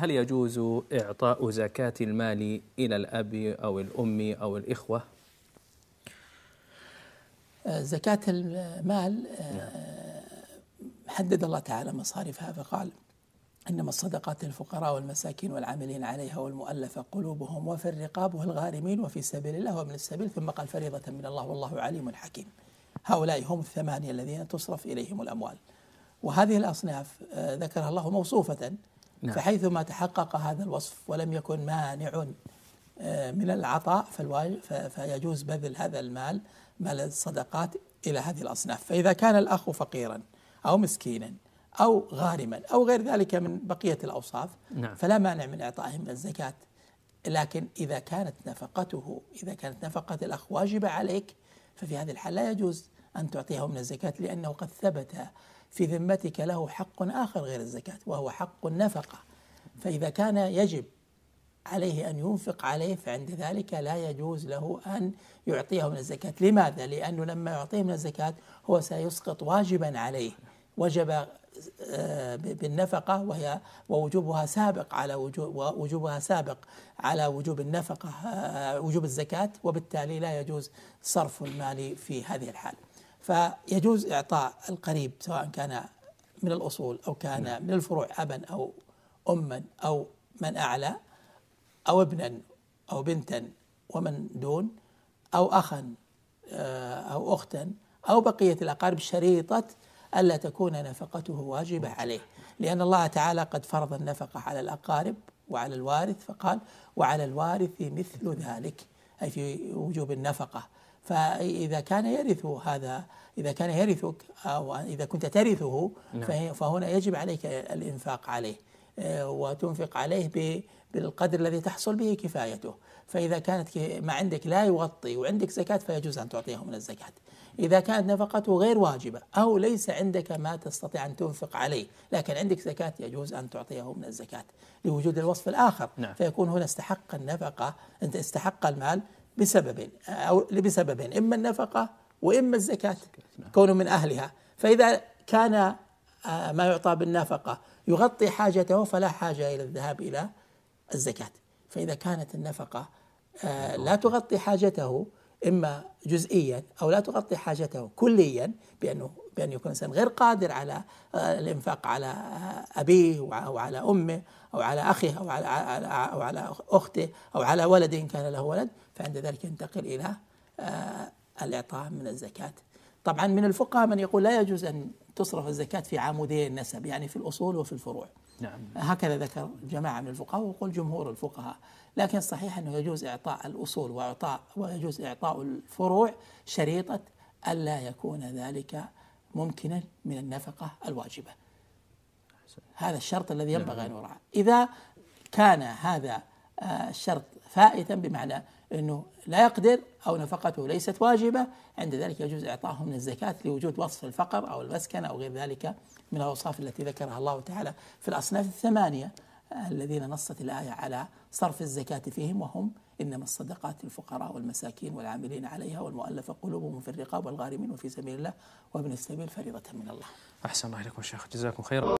هل يجوز إعطاء زكاة المال إلى الأب أو الأم أو الإخوة؟ زكاة المال نعم. آه، حدد الله تعالى مصارفها فقال إنما الصدقات للفقراء والمساكين والعاملين عليها والمؤلفة قلوبهم وفي الرقاب والغارمين وفي سبيل الله ومن السبيل ثم قال فريضة من الله والله عليم حكيم هؤلاء هم الثمانية الذين تصرف إليهم الأموال وهذه الأصناف آه، ذكرها الله موصوفة نعم. فحيثما تحقق هذا الوصف ولم يكن مانع آه، من العطاء فيجوز بذل هذا المال مال الصدقات إلى هذه الأصناف فإذا كان الأخ فقيرا أو مسكينا أو غارما أو غير ذلك من بقية الأوصاف نعم. فلا مانع من إعطائهم الزكاة لكن إذا كانت نفقته إذا كانت نفقة الأخ واجبة عليك ففي هذه الحال لا يجوز أن تعطيه من الزكاة لأنه قد ثبت في ذمتك له حق آخر غير الزكاة وهو حق النفقة فإذا كان يجب عليه أن ينفق عليه فعند ذلك لا يجوز له أن يعطيه من الزكاة لماذا؟ لأنه لما يعطيه من الزكاة هو سيسقط واجبا عليه وجب آه، بالنفقة وهي ووجوبها سابق على وجوب وجوبها سابق على وجوب النفقة آه، وجوب الزكاة وبالتالي لا يجوز صرف المال في هذه الحالة فيجوز إعطاء القريب سواء كان من الأصول أو كان نعم. من الفروع أبا أو أما أو من أعلى أو ابنا أو بنتا ومن دون أو أخا آه، أو أختا أو بقية الأقارب شريطة ألا تكون نفقته واجبة نعم. عليه لأن الله تعالى قد فرض النفقة على الأقارب وعلى الوارث فقال وعلى الوارث مثل ذلك أي في وجوب النفقة فإذا كان يرث هذا إذا كان يرثك أو إذا كنت ترثه نعم. فهنا يجب عليك الإنفاق عليه آه، وتنفق عليه بالقدر الذي تحصل به كفايته فإذا كانت ما عندك لا يغطي وعندك زكاة فيجوز أن تعطيه من الزكاة إذا كانت نفقته غير واجبة أو ليس عندك ما تستطيع أن تنفق عليه لكن عندك زكاة يجوز أن تعطيه من الزكاة لوجود الوصف الآخر نعم. فيكون هنا استحق النفقة أنت استحق المال بسببين أو بسببين إما النفقة وإما الزكاة نعم. كونه من أهلها فإذا كان آه، ما يعطى بالنفقة يغطي حاجته فلا حاجة إلى الذهاب إلى الزكاة فإذا كانت النفقة آه، لا نعم. تغطي حاجته إما جزئيا أو لا تغطي حاجته كليا بأنه بأن يكون الإنسان غير قادر على آه، الإنفاق على أبيه أو على أمه أو على أخيه أو على, أو على أخته أو على ولد إن كان له ولد فعند ذلك ينتقل إلى الإعطاء من الزكاة طبعا من الفقهاء من يقول لا يجوز أن تصرف الزكاة في عامودي النسب يعني في الأصول وفي الفروع نعم. هكذا ذكر جماعة من الفقهاء وقل جمهور الفقهاء لكن صحيح أنه يجوز إعطاء الأصول وإعطاء ويجوز إعطاء الفروع شريطة ألا يكون ذلك ممكنا من النفقة الواجبة هذا الشرط الذي نعم. ينبغي أن يراعى إذا كان هذا الشرط فائتا بمعنى أنه لا يقدر أو نفقته ليست واجبة عند ذلك يجوز إعطائه من الزكاة لوجود وصف الفقر أو المسكن أو غير ذلك من الأوصاف التي ذكرها الله تعالى في الأصناف الثمانية الذين نصت الآية على صرف الزكاة فيهم وهم إنما الصدقات للفقراء والمساكين والعاملين عليها والمؤلفة قلوبهم في الرقاب والغارمين وفي سبيل الله وابن السبيل فريضة من الله أحسن الله إليكم شيخ جزاكم خيرا